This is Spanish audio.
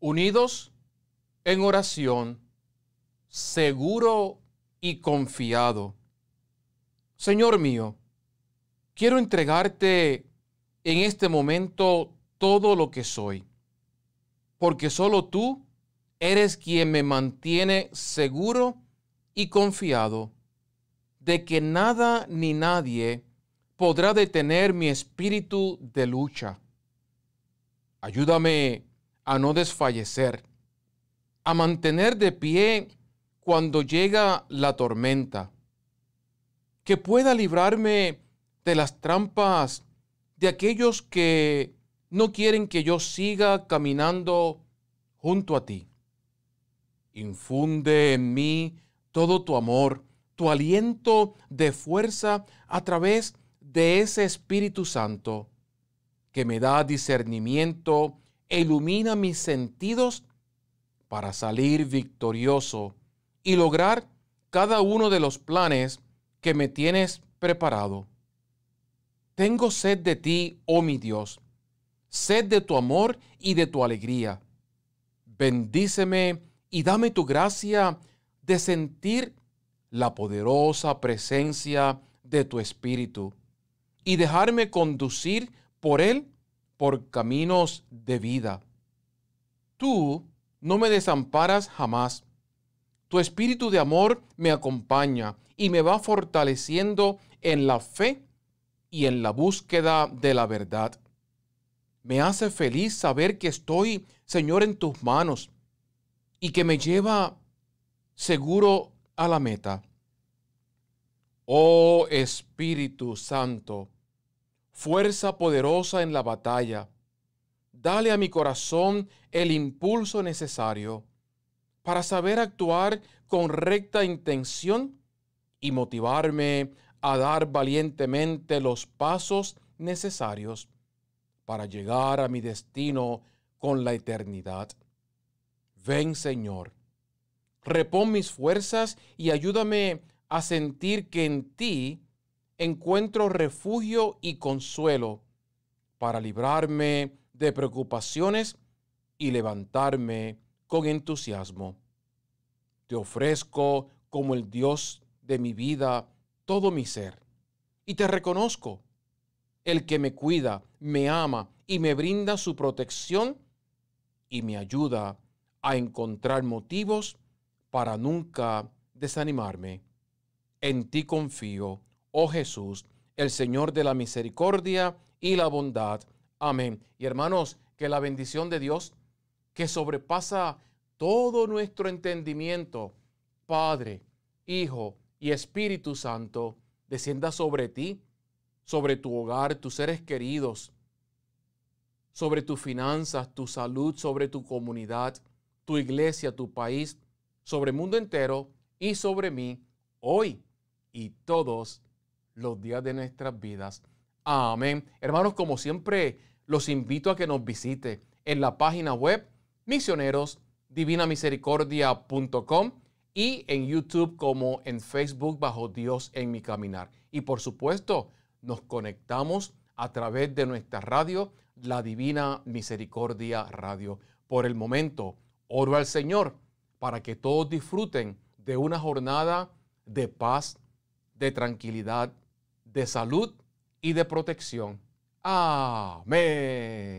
unidos en oración, seguro y confiado. Señor mío, quiero entregarte en este momento todo lo que soy, porque solo tú eres quien me mantiene seguro y confiado de que nada ni nadie podrá detener mi espíritu de lucha. Ayúdame a no desfallecer, a mantener de pie cuando llega la tormenta, que pueda librarme de las trampas de aquellos que no quieren que yo siga caminando junto a ti. Infunde en mí todo tu amor, tu aliento de fuerza a través de ese Espíritu Santo que me da discernimiento ilumina mis sentidos para salir victorioso y lograr cada uno de los planes que me tienes preparado. Tengo sed de ti, oh mi Dios, sed de tu amor y de tu alegría. Bendíceme y dame tu gracia de sentir la poderosa presencia de tu Espíritu y dejarme conducir por Él por caminos de vida. Tú no me desamparas jamás. Tu espíritu de amor me acompaña y me va fortaleciendo en la fe y en la búsqueda de la verdad. Me hace feliz saber que estoy, Señor, en tus manos y que me lleva seguro a la meta. Oh Espíritu Santo, fuerza poderosa en la batalla. Dale a mi corazón el impulso necesario para saber actuar con recta intención y motivarme a dar valientemente los pasos necesarios para llegar a mi destino con la eternidad. Ven Señor, repón mis fuerzas y ayúdame a sentir que en ti encuentro refugio y consuelo para librarme de preocupaciones y levantarme con entusiasmo. Te ofrezco como el Dios de mi vida todo mi ser y te reconozco, el que me cuida, me ama y me brinda su protección y me ayuda a encontrar motivos para nunca desanimarme. En ti confío oh Jesús, el Señor de la misericordia y la bondad. Amén. Y hermanos, que la bendición de Dios, que sobrepasa todo nuestro entendimiento, Padre, Hijo y Espíritu Santo, descienda sobre ti, sobre tu hogar, tus seres queridos, sobre tus finanzas, tu salud, sobre tu comunidad, tu iglesia, tu país, sobre el mundo entero y sobre mí, hoy y todos los días de nuestras vidas. Amén. Hermanos, como siempre, los invito a que nos visite en la página web misionerosdivinamisericordia.com y en YouTube como en Facebook bajo Dios en mi caminar. Y por supuesto, nos conectamos a través de nuestra radio, la Divina Misericordia Radio. Por el momento, oro al Señor para que todos disfruten de una jornada de paz, de tranquilidad, de salud y de protección. Amén.